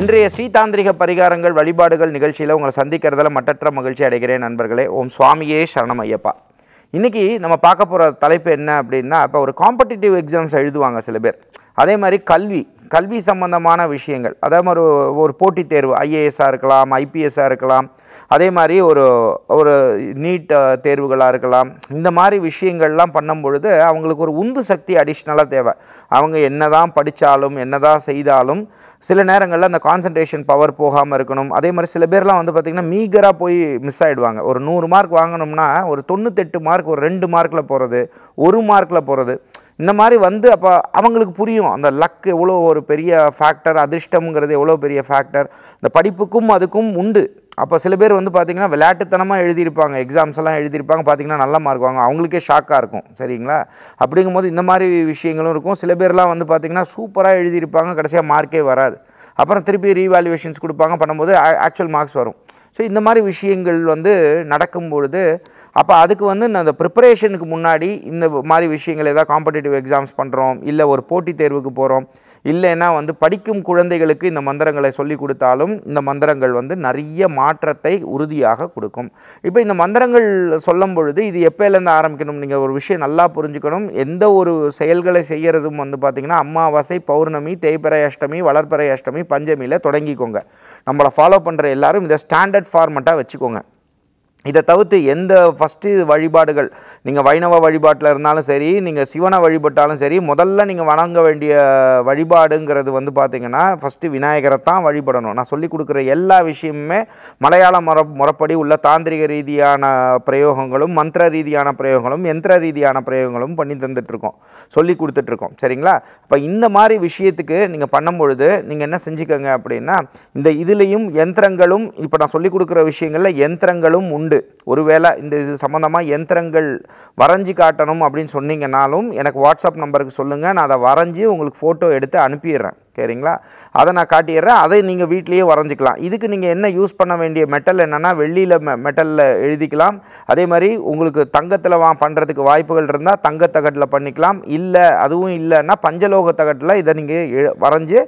இன்றைய ஸ்ரீதாந்திரிக பரிகாரங்கள் வழிபாடுகள் நிகழ்ச்சியில் உங்களை சந்திக்கிறதுல மட்டற்ற மகிழ்ச்சி அடைகிறேன் நண்பர்களே ஓம் சுவாமியே சரணம் ஐயப்பா இன்றைக்கி நம்ம பார்க்க போகிற தலைப்பு என்ன அப்படின்னா இப்போ ஒரு காம்படிட்டிவ் எக்ஸாம்ஸ் எழுதுவாங்க சில பேர் அதே மாதிரி கல்வி கல்வி சம்பந்தமான விஷயங்கள் அதே மாதிரி ஒரு போட்டித் தேர்வு ஐஏஎஸ்ஸாக இருக்கலாம் ஐபிஎஸ்ஸாக இருக்கலாம் அதே மாதிரி ஒரு ஒரு நீட் தேர்வுகளாக இருக்கலாம் இந்த மாதிரி விஷயங்கள்லாம் பண்ணும் பொழுது அவங்களுக்கு ஒரு உந்து சக்தி அடிஷ்னலாக தேவை அவங்க என்ன தான் படித்தாலும் என்ன தான் செய்தாலும் சில நேரங்களில் அந்த கான்சன்ட்ரேஷன் பவர் போகாமல் இருக்கணும் அதே மாதிரி சில பேர்லாம் வந்து பார்த்திங்கன்னா மீகராக போய் மிஸ் ஆகிடுவாங்க ஒரு நூறு மார்க் வாங்கணும்னா ஒரு தொண்ணூத்தெட்டு மார்க் ஒரு ரெண்டு மார்க்கில் போகிறது ஒரு மார்க்கில் போகிறது இந்த மாதிரி வந்து அப்போ அவங்களுக்கு புரியும் அந்த லக் எவ்வளோ ஒரு பெரிய ஃபேக்டர் அதிர்ஷ்டம்ங்கிறது எவ்வளோ பெரிய ஃபேக்டர் இந்த படிப்புக்கும் அதுக்கும் உண்டு அப்போ சில பேர் வந்து பார்த்திங்கன்னா விளையாட்டுத்தனமாக எழுதியிருப்பாங்க எக்ஸாம்ஸ் எல்லாம் எழுதியிருப்பாங்க பார்த்திங்கன்னா நல்ல மார்க் வாங்க அவங்களுக்கே ஷாக்காக இருக்கும் சரிங்களா அப்படிங்கும் போது இந்த மாதிரி விஷயங்களும் இருக்கும் சில பேர்லாம் வந்து பார்த்திங்கன்னா சூப்பராக எழுதியிருப்பாங்க கடைசியாக மார்க்கே வராது அப்புறம் திருப்பி ரீவால்யூவேஷன்ஸ் கொடுப்பாங்க பண்ணும்போது ஆக்சுவல் மார்க்ஸ் வரும் ஸோ இந்த மாதிரி விஷயங்கள் வந்து நடக்கும் பொழுது அப்போ அதுக்கு வந்து அந்த ப்ரிப்பரேஷனுக்கு முன்னாடி இந்த மாதிரி விஷயங்கள் ஏதாவது காம்படேட்டிவ் எக்ஸாம்ஸ் பண்ணுறோம் இல்லை ஒரு போட்டித் தேர்வுக்கு போகிறோம் இல்லைன்னா வந்து படிக்கும் குழந்தைகளுக்கு இந்த மந்திரங்களை சொல்லி கொடுத்தாலும் இந்த மந்திரங்கள் வந்து நிறைய மாற்றத்தை உறுதியாக கொடுக்கும் இப்போ இந்த மந்திரங்கள் சொல்லும் பொழுது இது எப்போலேருந்து ஆரம்பிக்கணும் நீங்கள் ஒரு விஷயம் நல்லா புரிஞ்சுக்கணும் எந்த ஒரு செயல்களை செய்கிறதும் வந்து பார்த்திங்கன்னா அமாவாசை பௌர்ணமி தேய்பிறை அஷ்டமி வளர்பிறை அஷ்டமி பஞ்சமியில் தொடங்கிக்கோங்க நம்மளை ஃபாலோ பண்ணுற எல்லாரும் இதை ஸ்டாண்டர்ட் ஃபார்மெட்டாக வச்சுக்கோங்க இதை தவிர்த்து எந்த ஃபஸ்ட்டு வழிபாடுகள் நீங்கள் வைணவ வழிபாட்டில் இருந்தாலும் சரி நீங்கள் சிவனை வழிபட்டாலும் சரி முதல்ல நீங்கள் வணங்க வேண்டிய வழிபாடுங்கிறது வந்து பார்த்திங்கன்னா ஃபஸ்ட்டு விநாயகரை தான் வழிபடணும் நான் சொல்லிக் கொடுக்குற எல்லா விஷயமுமே மலையாள முற முறப்படி உள்ள தாந்திரிக ரீதியான பிரயோகங்களும் மந்திர ரீதியான பிரயோகங்களும் யந்திர ரீதியான பிரயோகங்களும் பண்ணி தந்துட்டுருக்கோம் சொல்லி கொடுத்துட்ருக்கோம் சரிங்களா இப்போ இந்த மாதிரி விஷயத்துக்கு நீங்கள் பண்ணும் பொழுது நீங்கள் என்ன செஞ்சுக்கோங்க அப்படின்னா இந்த இதுலேயும் யந்திரங்களும் இப்போ நான் சொல்லிக் கொடுக்குற விஷயங்களில் யந்திரங்களும் உண்டு உண்டு ஒருவேளை இந்த இது சம்மந்தமாக எந்திரங்கள் வரைஞ்சி காட்டணும் அப்படின்னு சொன்னீங்கனாலும் எனக்கு வாட்ஸ்அப் நம்பருக்கு சொல்லுங்கள் நான் அதை வரைஞ்சி உங்களுக்கு ஃபோட்டோ எடுத்து அனுப்பிடுறேன் சரிங்களா அதை நான் காட்டிடுறேன் அதை நீங்கள் வீட்லேயே வரைஞ்சிக்கலாம் இதுக்கு நீங்கள் என்ன யூஸ் பண்ண வேண்டிய மெட்டல் என்னென்னா வெள்ளியில் மெ மெட்டலில் எழுதிக்கலாம் அதே மாதிரி உங்களுக்கு தங்கத்தில் வா பண்ணுறதுக்கு வாய்ப்புகள் இருந்தால் தங்கத்தகட்டில் பண்ணிக்கலாம் இல்லை அதுவும் இல்லைன்னா பஞ்சலோக தகட்டில் இதை நீங்கள் வரைஞ்சி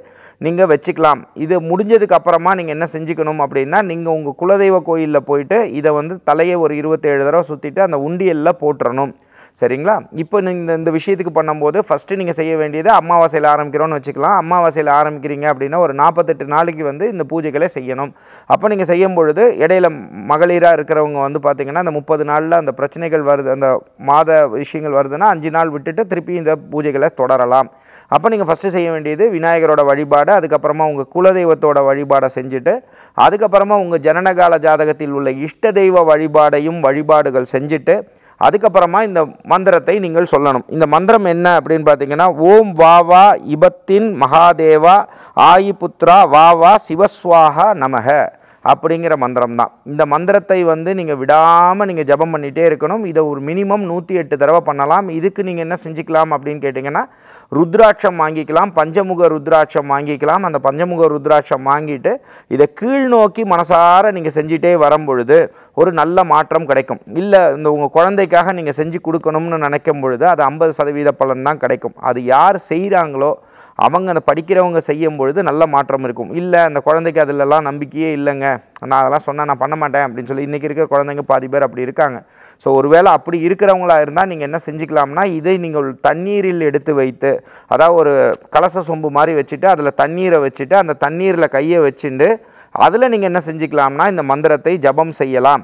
நீங்கள் வச்சுக்கலாம் இது முடிஞ்சதுக்கு அப்புறமா நீங்கள் என்ன செஞ்சுக்கணும் அப்படின்னா நீங்கள் உங்கள் குலதெய்வ கோயிலில் போயிட்டு இதை வந்து தலையை ஒரு இருபத்தேழு தடவை சுற்றிட்டு அந்த உண்டியலில் போட்டுறணும் சரிங்களா இப்போ நீங்கள் இந்த விஷயத்துக்கு பண்ணும்போது ஃபஸ்ட்டு நீங்கள் செய்ய வேண்டியது அமாவாசையில் ஆரம்பிக்கிறோன்னு வச்சுக்கலாம் அமாவாசையில் ஆரம்பிக்கிறீங்க அப்படின்னா ஒரு நாற்பத்தெட்டு நாளைக்கு வந்து இந்த பூஜைகளை செய்யணும் அப்போ நீங்கள் செய்யும் பொழுது இடையில மகளிராக இருக்கிறவங்க வந்து பார்த்திங்கன்னா அந்த முப்பது நாளில் அந்த பிரச்சனைகள் வருது அந்த மாத விஷயங்கள் வருதுன்னா அஞ்சு நாள் விட்டுட்டு திருப்பி இந்த பூஜைகளை தொடரலாம் அப்போ நீங்கள் ஃபஸ்ட்டு செய்ய வேண்டியது விநாயகரோட வழிபாடு அதுக்கப்புறமா உங்கள் குலதெய்வத்தோட வழிபாடை செஞ்சுட்டு அதுக்கப்புறமா உங்கள் ஜனனகால ஜாதகத்தில் உள்ள இஷ்ட தெய்வ வழிபாடையும் வழிபாடுகள் செஞ்சுட்டு அதுக்கப்புறமா இந்த மந்திரத்தை நீங்கள் சொல்லணும் இந்த மந்திரம் என்ன அப்படின்னு பார்த்தீங்கன்னா ஓம் வாவா இபத்தின் மகாதேவா ஆயி புத்ரா வாவா சிவஸ்வாகா நமக அப்படிங்கிற மந்திரம் தான் இந்த மந்திரத்தை வந்து நீங்கள் விடாமல் நீங்கள் ஜபம் பண்ணிகிட்டே இருக்கணும் இதை ஒரு மினிமம் நூற்றி எட்டு தடவை பண்ணலாம் இதுக்கு நீங்கள் என்ன செஞ்சுக்கலாம் அப்படின்னு கேட்டிங்கன்னா ருத்ராட்சம் வாங்கிக்கலாம் பஞ்சமுக ருத்ராட்சம் வாங்கிக்கலாம் அந்த பஞ்சமுக ருத்ராட்சம் வாங்கிட்டு இதை கீழ் நோக்கி மனசார நீங்கள் செஞ்சிட்டே வரும் பொழுது ஒரு நல்ல மாற்றம் கிடைக்கும் இல்லை இந்த உங்கள் குழந்தைக்காக நீங்கள் செஞ்சு கொடுக்கணும்னு நினைக்கும் பொழுது அது ஐம்பது சதவீத பலன் தான் கிடைக்கும் அது யார் செய்கிறாங்களோ அவங்க அந்த படிக்கிறவங்க செய்யும் பொழுது நல்ல மாற்றம் இருக்கும் இல்லை அந்த குழந்தைக்கு அதிலலாம் நம்பிக்கையே இல்லைங்க நான் அதெல்லாம் சொன்னால் நான் பண்ண மாட்டேன் அப்படின்னு சொல்லி இன்றைக்கி இருக்கிற குழந்தைங்க பாதி பேர் அப்படி இருக்காங்க ஸோ ஒருவேளை அப்படி இருக்கிறவங்களா இருந்தால் நீங்கள் என்ன செஞ்சுக்கலாம்னா இதை நீங்கள் தண்ணீரில் எடுத்து வைத்து அதாவது ஒரு கலச சொம்பு மாதிரி வச்சுட்டு அதில் தண்ணீரை வச்சுட்டு அந்த தண்ணீரில் கையை வச்சுட்டு அதில் நீங்கள் என்ன செஞ்சுக்கலாம்னா இந்த மந்திரத்தை ஜபம் செய்யலாம்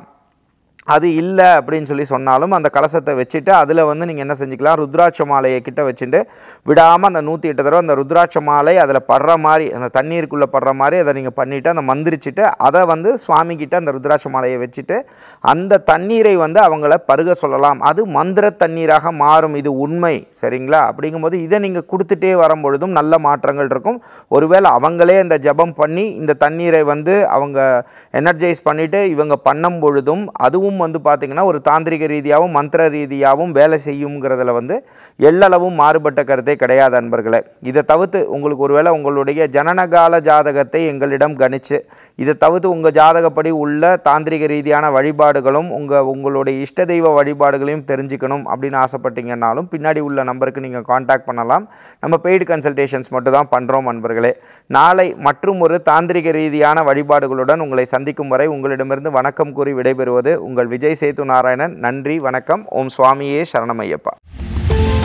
அது இல்லை அப்படின்னு சொல்லி சொன்னாலும் அந்த கலசத்தை வச்சுட்டு அதில் வந்து நீங்கள் என்ன செஞ்சுக்கலாம் ருத்ராட்ச மாலையை கிட்ட வச்சுட்டு விடாமல் அந்த நூற்றி எட்டு தடவை அந்த ருத்ராட்ச மாலை அதில் படுற மாதிரி அந்த தண்ணீருக்குள்ளே படுற மாதிரி அதை நீங்கள் பண்ணிவிட்டு அந்த மந்திரிச்சுட்டு அதை வந்து சுவாமிக்கிட்ட அந்த ருத்ராட்ச மாலையை வச்சுட்டு அந்த தண்ணீரை வந்து அவங்கள பருக சொல்லலாம் அது மந்திர தண்ணீராக மாறும் இது உண்மை சரிங்களா அப்படிங்கும்போது இதை நீங்கள் கொடுத்துட்டே வரும்பொழுதும் நல்ல மாற்றங்கள் இருக்கும் ஒருவேளை அவங்களே அந்த ஜபம் பண்ணி இந்த தண்ணீரை வந்து அவங்க எனர்ஜைஸ் பண்ணிவிட்டு இவங்க பண்ணும் பொழுதும் அதுவும் வந்து பார்த்திங்கன்னா ஒரு தாந்திரிக ரீதியாகவும் மந்திர ரீதியாகவும் வேலை செய்யுங்கிறதுல வந்து எல்லளவும் மாறுபட்ட கருத்தே கிடையாது அன்பர்களே இதை தவிர்த்து உங்களுக்கு ஒருவேளை உங்களுடைய ஜனனகால ஜாதகத்தை எங்களிடம் கணிச்சு இதை தவிர்த்து உங்கள் ஜாதகப்படி உள்ள தாந்திரிக ரீதியான வழிபாடுகளும் உங்கள் உங்களுடைய இஷ்ட தெய்வ வழிபாடுகளையும் தெரிஞ்சுக்கணும் அப்படின்னு ஆசைப்பட்டீங்கன்னாலும் பின்னாடி உள்ள நம்பருக்கு நீங்கள் காண்டாக்ட் பண்ணலாம் நம்ம பெய்டு கன்சல்டேஷன்ஸ் மட்டும் தான் பண்ணுறோம் அன்பர்களே நாளை மற்றும் ஒரு தாந்திரிக ரீதியான வழிபாடுகளுடன் உங்களை சந்திக்கும் வரை உங்களிடமிருந்து வணக்கம் கூறி விடைபெறுவது உங்கள் உங்கள் விஜய் சேது நாராயணன் நன்றி வணக்கம் ஓம் சுவாமியே சரணமையப்பா